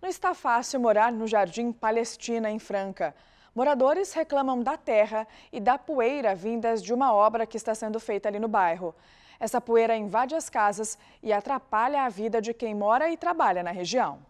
Não está fácil morar no Jardim Palestina, em Franca. Moradores reclamam da terra e da poeira vindas de uma obra que está sendo feita ali no bairro. Essa poeira invade as casas e atrapalha a vida de quem mora e trabalha na região.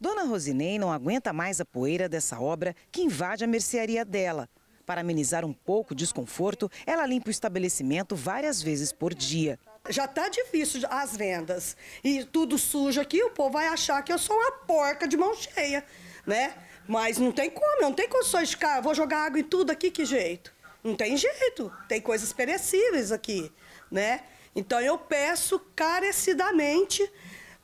Dona Rosinei não aguenta mais a poeira dessa obra que invade a mercearia dela. Para amenizar um pouco o desconforto, ela limpa o estabelecimento várias vezes por dia já tá difícil as vendas e tudo sujo aqui, o povo vai achar que eu sou uma porca de mão cheia, né? Mas não tem como, eu não tenho condições de ficar, vou jogar água em tudo aqui, que jeito? Não tem jeito, tem coisas perecíveis aqui, né? Então eu peço carecidamente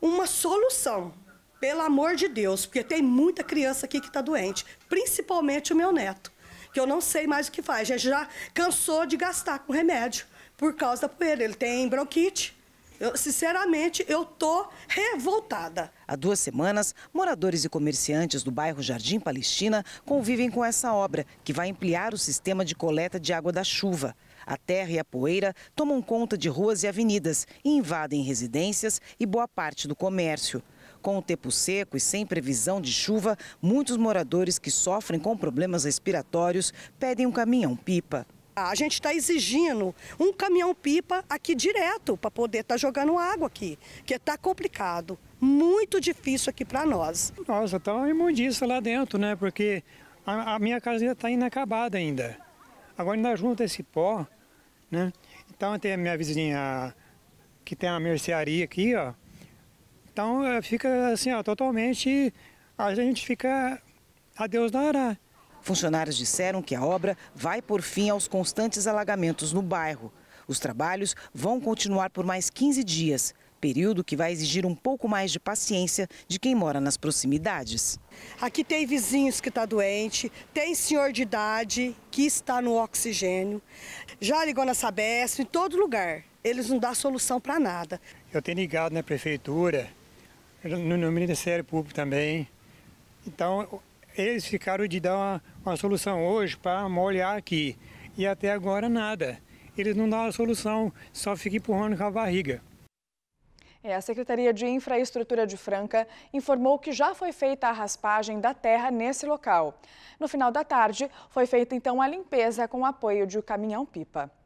uma solução, pelo amor de Deus, porque tem muita criança aqui que está doente, principalmente o meu neto, que eu não sei mais o que faz, já, já cansou de gastar com remédio por causa da poeira. Ele tem bronquite. Eu, sinceramente, eu tô revoltada. Há duas semanas, moradores e comerciantes do bairro Jardim Palestina convivem com essa obra, que vai ampliar o sistema de coleta de água da chuva. A terra e a poeira tomam conta de ruas e avenidas e invadem residências e boa parte do comércio. Com o tempo seco e sem previsão de chuva, muitos moradores que sofrem com problemas respiratórios pedem um caminhão-pipa. A gente está exigindo um caminhão-pipa aqui direto para poder estar tá jogando água aqui, que está complicado, muito difícil aqui para nós. Nossa, está uma imundícia lá dentro, né? Porque a, a minha casa está inacabada ainda. Agora ainda junta esse pó, né? Então tem a minha vizinha que tem a mercearia aqui, ó. Então eh, fica assim, ó, totalmente. A gente fica a Deus dará. Funcionários disseram que a obra vai por fim aos constantes alagamentos no bairro. Os trabalhos vão continuar por mais 15 dias, período que vai exigir um pouco mais de paciência de quem mora nas proximidades. Aqui tem vizinhos que está doente, tem senhor de idade que está no oxigênio, já ligou na Sabesp, em todo lugar. Eles não dão solução para nada. Eu tenho ligado na prefeitura, no, no Ministério Público também. Então, eles ficaram de dar uma, uma solução hoje para molhar aqui. E até agora nada. Eles não dão a solução, só fica empurrando com a barriga. É, a Secretaria de Infraestrutura de Franca informou que já foi feita a raspagem da terra nesse local. No final da tarde, foi feita então a limpeza com o apoio de um caminhão-pipa.